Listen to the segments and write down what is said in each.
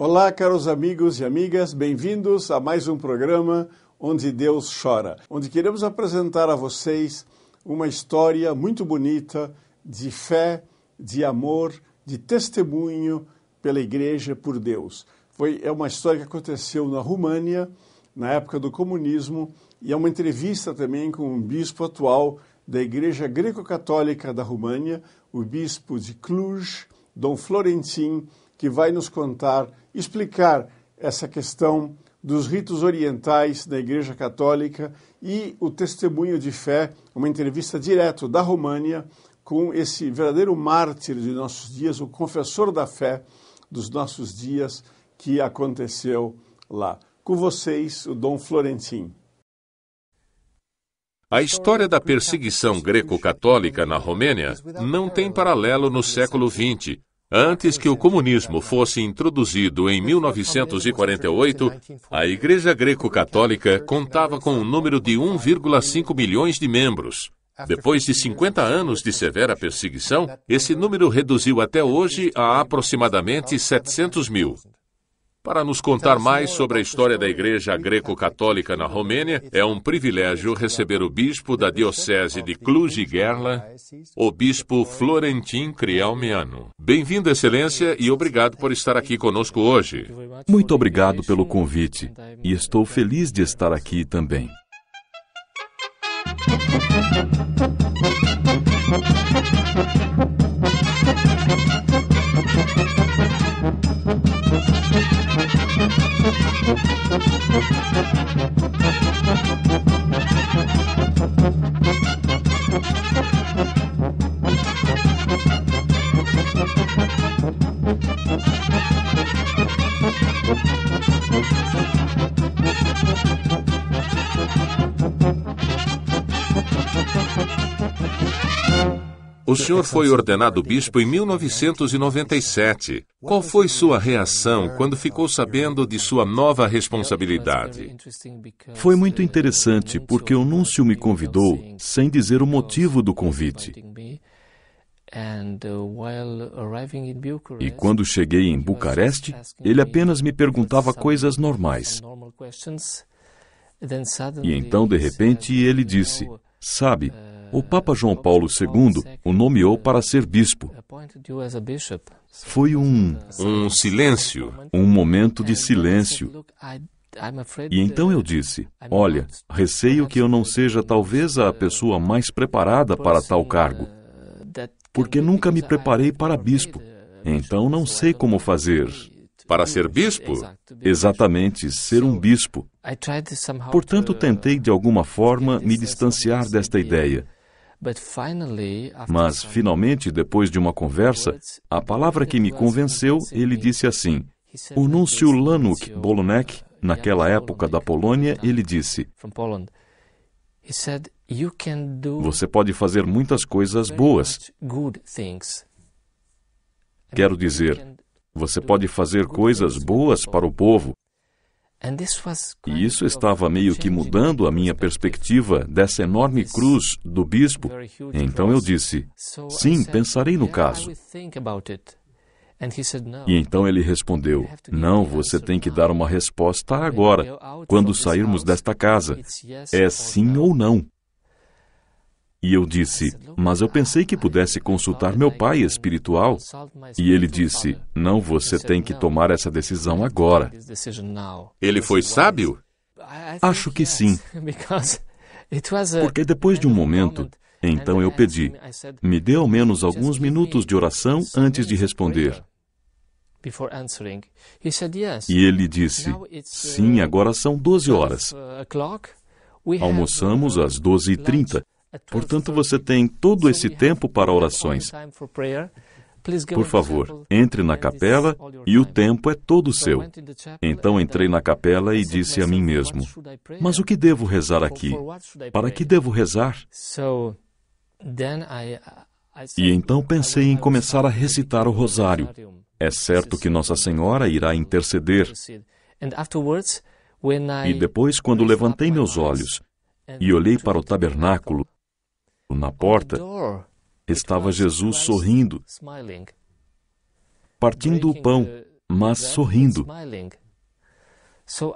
Olá, caros amigos e amigas, bem-vindos a mais um programa Onde Deus Chora, onde queremos apresentar a vocês uma história muito bonita de fé, de amor, de testemunho pela igreja por Deus. Foi é uma história que aconteceu na România, na época do comunismo, e é uma entrevista também com um bispo atual da Igreja Greco-Católica da România, o bispo de Cluj, Dom Florentin, que vai nos contar explicar essa questão dos ritos orientais da Igreja Católica e o testemunho de fé, uma entrevista direto da România com esse verdadeiro mártir de nossos dias, o confessor da fé dos nossos dias que aconteceu lá. Com vocês, o Dom Florentim. A história da perseguição então, greco-católica na Romênia não tem paralelo no século XX, Antes que o comunismo fosse introduzido em 1948, a Igreja Greco-Católica contava com um número de 1,5 milhões de membros. Depois de 50 anos de severa perseguição, esse número reduziu até hoje a aproximadamente 700 mil. Para nos contar então, mais sobre a história da Igreja Greco-Católica na Romênia, é um privilégio receber o bispo da Diocese de Cluj e Gerla, o bispo Florentin Crialmiano. Bem-vindo, Excelência, e obrigado por estar aqui conosco hoje. Muito obrigado pelo né? convite, então, é e estou feliz de estar aqui também. O senhor foi ordenado bispo em 1997. Qual foi sua reação quando ficou sabendo de sua nova responsabilidade? Foi muito interessante porque o núncio me convidou sem dizer o motivo do convite. Uh, e quando cheguei em Bucareste, ele apenas me perguntava coisas normais. E então, de repente, ele disse: Sabe, uh, o Papa João Paulo II o nomeou para ser bispo. Foi um. Um uh, silêncio. Um momento de silêncio. E então eu disse: Olha, receio que eu não seja talvez a pessoa mais preparada para tal cargo porque nunca me preparei para bispo. Então não sei como fazer. Para ser bispo? Exatamente, ser um bispo. Portanto, tentei de alguma forma me distanciar desta ideia. Mas, finalmente, depois de uma conversa, a palavra que me convenceu, ele disse assim: O Núncio Lanuk Bolonek, naquela época da Polônia, ele disse: você pode fazer muitas coisas boas. Quero dizer, você pode fazer coisas boas para o povo. E isso estava meio que mudando a minha perspectiva dessa enorme cruz do bispo. Então eu disse: sim, pensarei no caso. E então ele respondeu: Não, você tem que dar uma resposta agora, quando sairmos desta casa. É sim ou não. E eu disse: Mas eu pensei que pudesse consultar meu pai espiritual. E ele disse: Não, você tem que tomar essa decisão agora. Ele foi sábio? Acho que sim. Porque depois de um momento, então eu pedi: Me dê ao menos alguns minutos de oração antes de responder. E ele disse: uh, Sim, agora são 12 horas. Uh, Almoçamos uh, às 12h30. Portanto, você tem todo esse tempo para orações. Por favor, entre é então na capela e o tempo é todo seu. Então entrei na capela e disse a mim mesmo: Mas o que devo rezar aqui? Para que devo rezar? E então pensei em começar a recitar o rosário. É certo que Nossa Senhora irá interceder. E depois, quando levantei meus olhos e olhei para o tabernáculo, na porta, estava Jesus sorrindo, partindo o pão, mas sorrindo.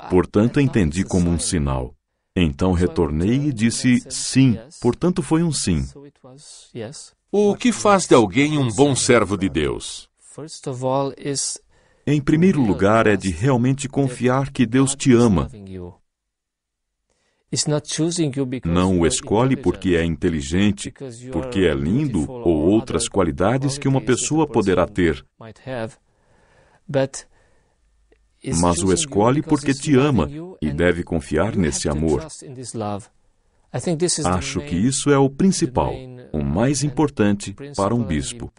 Portanto, entendi como um sinal. Então retornei e disse sim, portanto, foi um sim. O que faz de alguém um bom servo de Deus? Em primeiro lugar, é de realmente confiar que Deus te ama. Não o escolhe porque é inteligente, porque é lindo ou outras qualidades que uma pessoa poderá ter. Mas o escolhe porque te ama e deve confiar nesse amor. Acho que isso é o principal, o mais uh, importante para um bispo.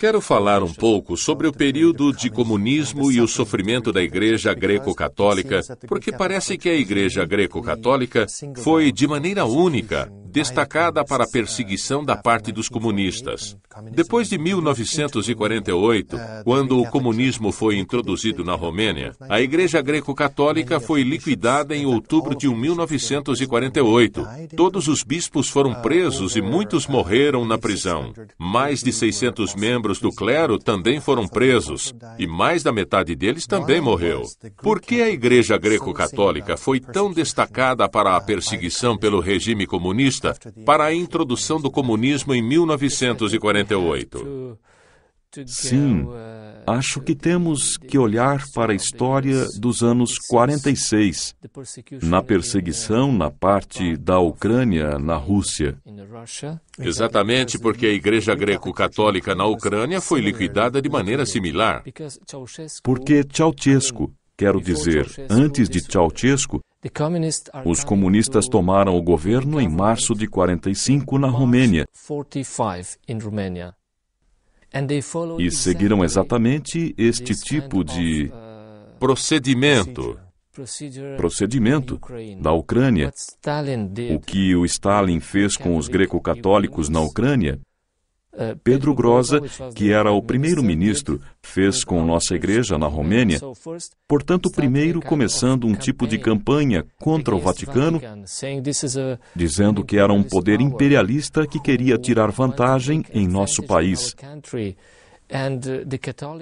Quero falar um pouco sobre o período de comunismo e o sofrimento da Igreja Greco-Católica, porque parece que a Igreja Greco-Católica foi, de maneira única, destacada para a perseguição da parte né? dos comunistas. Depois de 1948, né? é, quando o comunismo foi introduzido na Romênia, né? a Igreja Greco-Católica foi liquidada em outubro de 1948. Todos os bispos foram ah, presos e muitos morreram na prisão. Mais de 600 membros do clero também foram presos, e mais da metade deles também morreu. Por que a Igreja Greco-Católica foi tão destacada para a ah, perseguição pelo regime comunista? comunista para a introdução do comunismo em 1948. Sim, acho que temos que olhar para a história dos anos 46, na perseguição na parte da Ucrânia, na Rússia. Exatamente porque a Igreja Greco-Católica na Ucrânia foi liquidada de maneira similar. Porque Ceausescu Quero dizer, antes de Ceausescu, os comunistas tomaram o governo em março de 45 na Romênia e seguiram exatamente este tipo de uh, procedimento procedimento da Ucrânia. O que o Stalin fez com os greco-católicos na Ucrânia é, Pedro Groza, que era o primeiro-ministro, né? fez então, com nossa então, igreja na então, Romênia, portanto, primeiro começando um tipo de campanha contra o Vaticano, dizendo que era um poder imperialista que queria tirar vantagem em nosso país. Uh,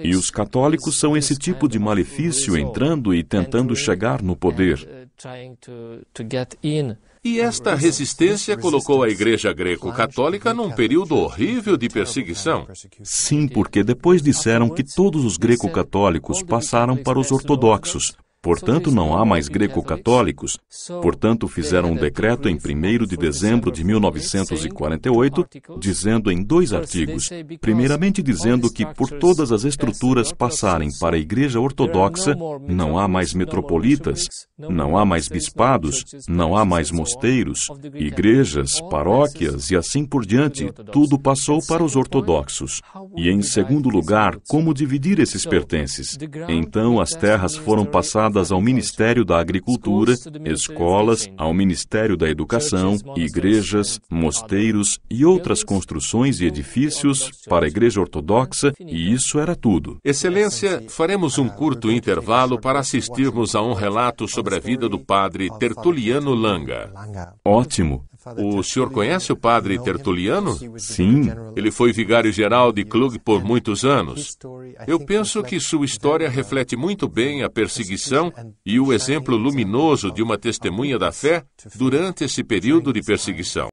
e os católicos são esse tipo de malefício entrando e tentando chegar no poder. Uh, e esta resistência colocou a Igreja Greco-Católica num período horrível de perseguição. Sim, porque depois disseram que todos os greco-católicos passaram para os ortodoxos, Portanto, não há mais greco-católicos. Portanto, fizeram um decreto em 1 de dezembro de 1948, dizendo em dois artigos: primeiramente, dizendo que por todas as estruturas passarem para a Igreja Ortodoxa, não há mais metropolitas, não há mais bispados, não há mais mosteiros, igrejas, paróquias e assim por diante, tudo passou para os ortodoxos. E em segundo lugar, como dividir esses pertences? Então, as terras foram passadas ligadas ao Ministério da Agricultura, escolas, ao Ministério da Educação, igrejas, mosteiros e outras construções e edifícios para a Igreja Ortodoxa, e isso era tudo. Excelência, faremos um curto intervalo para assistirmos a um relato sobre a vida do padre Tertuliano Langa. Ótimo! O senhor conhece o padre Tertuliano? Sim. Ele foi vigário-geral de Clug é, por é, muitos anos. Eu penso que sua história reflete muito bem a perseguição e o exemplo luminoso de uma testemunha da fé durante esse período de perseguição.